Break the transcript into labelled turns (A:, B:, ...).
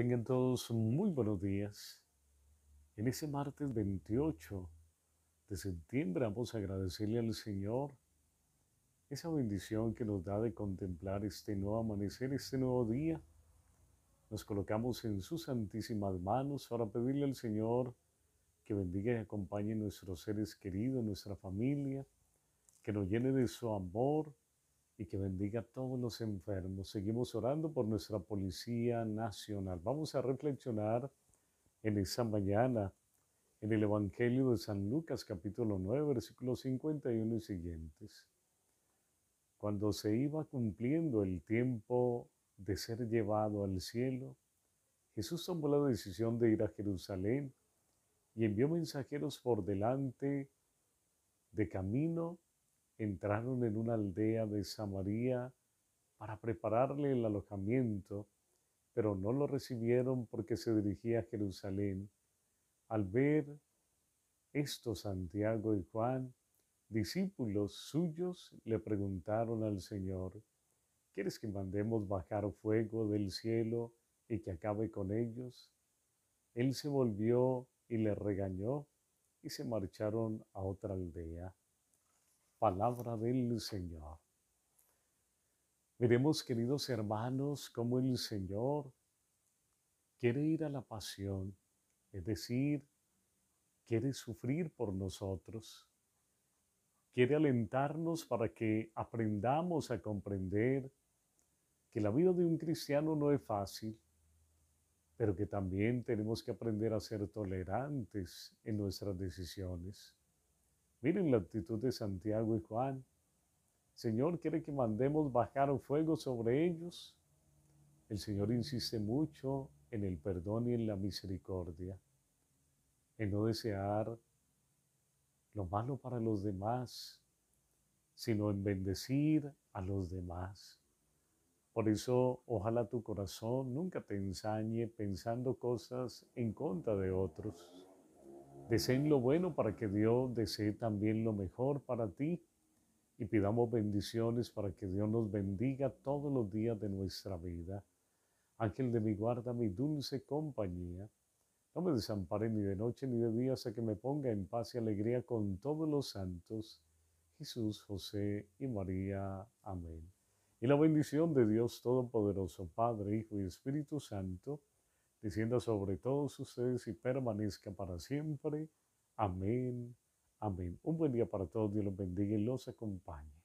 A: Tengan todos muy buenos días. En ese martes 28 de septiembre vamos a agradecerle al Señor esa bendición que nos da de contemplar este nuevo amanecer, este nuevo día. Nos colocamos en sus santísimas manos para pedirle al Señor que bendiga y acompañe a nuestros seres queridos, nuestra familia, que nos llene de su amor, y que bendiga a todos los enfermos. Seguimos orando por nuestra Policía Nacional. Vamos a reflexionar en esta mañana en el Evangelio de San Lucas capítulo 9, versículos 51 y siguientes. Cuando se iba cumpliendo el tiempo de ser llevado al cielo, Jesús tomó la decisión de ir a Jerusalén y envió mensajeros por delante de camino entraron en una aldea de Samaria para prepararle el alojamiento, pero no lo recibieron porque se dirigía a Jerusalén. Al ver esto Santiago y Juan, discípulos suyos, le preguntaron al Señor, ¿quieres que mandemos bajar fuego del cielo y que acabe con ellos? Él se volvió y le regañó y se marcharon a otra aldea palabra del Señor. Veremos, queridos hermanos, cómo el Señor quiere ir a la pasión, es decir, quiere sufrir por nosotros, quiere alentarnos para que aprendamos a comprender que la vida de un cristiano no es fácil, pero que también tenemos que aprender a ser tolerantes en nuestras decisiones. Miren la actitud de Santiago y Juan. Señor, ¿quiere que mandemos bajar fuego sobre ellos? El Señor insiste mucho en el perdón y en la misericordia, en no desear lo malo para los demás, sino en bendecir a los demás. Por eso, ojalá tu corazón nunca te ensañe pensando cosas en contra de otros. Deseen lo bueno para que Dios desee también lo mejor para ti y pidamos bendiciones para que Dios nos bendiga todos los días de nuestra vida. Ángel de mi guarda, mi dulce compañía, no me desampare ni de noche ni de día hasta que me ponga en paz y alegría con todos los santos, Jesús, José y María. Amén. Y la bendición de Dios Todopoderoso, Padre, Hijo y Espíritu Santo, Diciendo sobre todos ustedes y permanezca para siempre. Amén. Amén. Un buen día para todos. Dios los bendiga y los acompañe.